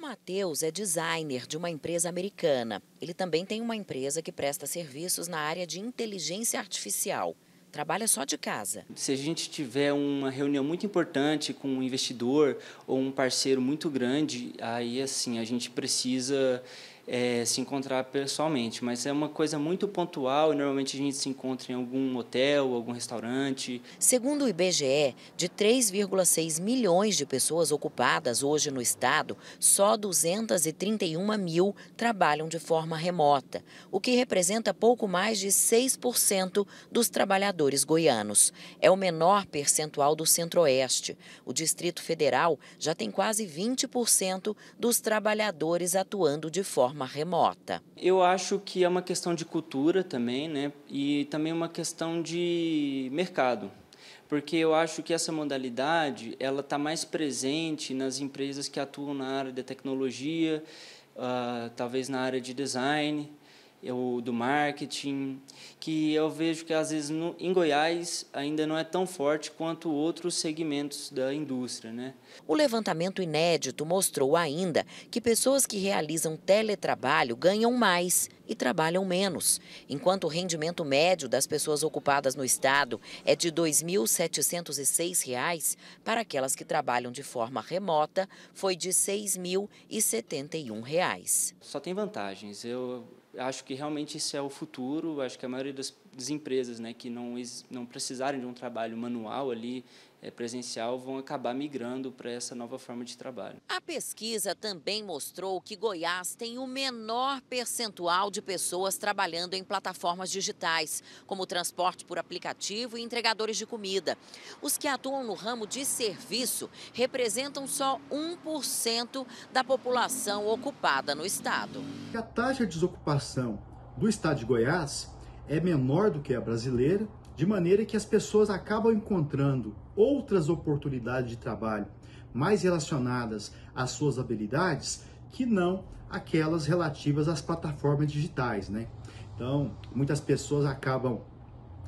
Matheus é designer de uma empresa americana. Ele também tem uma empresa que presta serviços na área de inteligência artificial. Trabalha só de casa. Se a gente tiver uma reunião muito importante com um investidor ou um parceiro muito grande, aí assim a gente precisa é, se encontrar pessoalmente, mas é uma coisa muito pontual e normalmente a gente se encontra em algum hotel, algum restaurante. Segundo o IBGE, de 3,6 milhões de pessoas ocupadas hoje no estado, só 231 mil trabalham de forma remota, o que representa pouco mais de 6% dos trabalhadores goianos. É o menor percentual do Centro-Oeste. O Distrito Federal já tem quase 20% dos trabalhadores atuando de forma forma remota. Eu acho que é uma questão de cultura também, né? E também uma questão de mercado porque eu acho que essa modalidade ela está mais presente nas empresas que atuam na área da tecnologia, uh, talvez na área de design, é ou do marketing, que eu vejo que às vezes no, em Goiás ainda não é tão forte quanto outros segmentos da indústria. Né? O levantamento inédito mostrou ainda que pessoas que realizam teletrabalho ganham mais e trabalham menos, enquanto o rendimento médio das pessoas ocupadas no estado é de R$ 2.706, para aquelas que trabalham de forma remota foi de R$ 6.071. Só tem vantagens. Eu acho que realmente isso é o futuro. Acho que a maioria das, das empresas, né, que não não precisarem de um trabalho manual ali é, presencial vão acabar migrando para essa nova forma de trabalho. A pesquisa também mostrou que Goiás tem o menor percentual de pessoas trabalhando em plataformas digitais, como transporte por aplicativo e entregadores de comida. Os que atuam no ramo de serviço representam só 1% da população ocupada no estado. A taxa de desocupação do estado de Goiás é menor do que a brasileira de maneira que as pessoas acabam encontrando outras oportunidades de trabalho mais relacionadas às suas habilidades que não aquelas relativas às plataformas digitais, né? Então, muitas pessoas acabam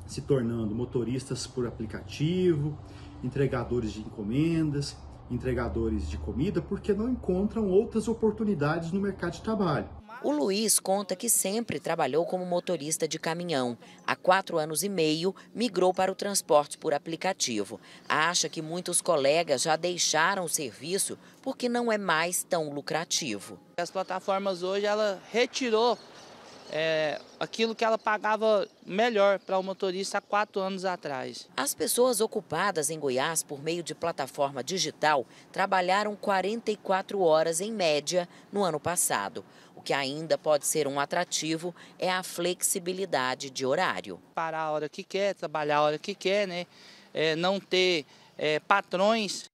se tornando motoristas por aplicativo, entregadores de encomendas, entregadores de comida porque não encontram outras oportunidades no mercado de trabalho. O Luiz conta que sempre trabalhou como motorista de caminhão. Há quatro anos e meio, migrou para o transporte por aplicativo. Acha que muitos colegas já deixaram o serviço porque não é mais tão lucrativo. As plataformas hoje, ela retirou é, aquilo que ela pagava melhor para o motorista há quatro anos atrás. As pessoas ocupadas em Goiás por meio de plataforma digital trabalharam 44 horas em média no ano passado. O que ainda pode ser um atrativo é a flexibilidade de horário. Parar a hora que quer, trabalhar a hora que quer, né? É, não ter é, patrões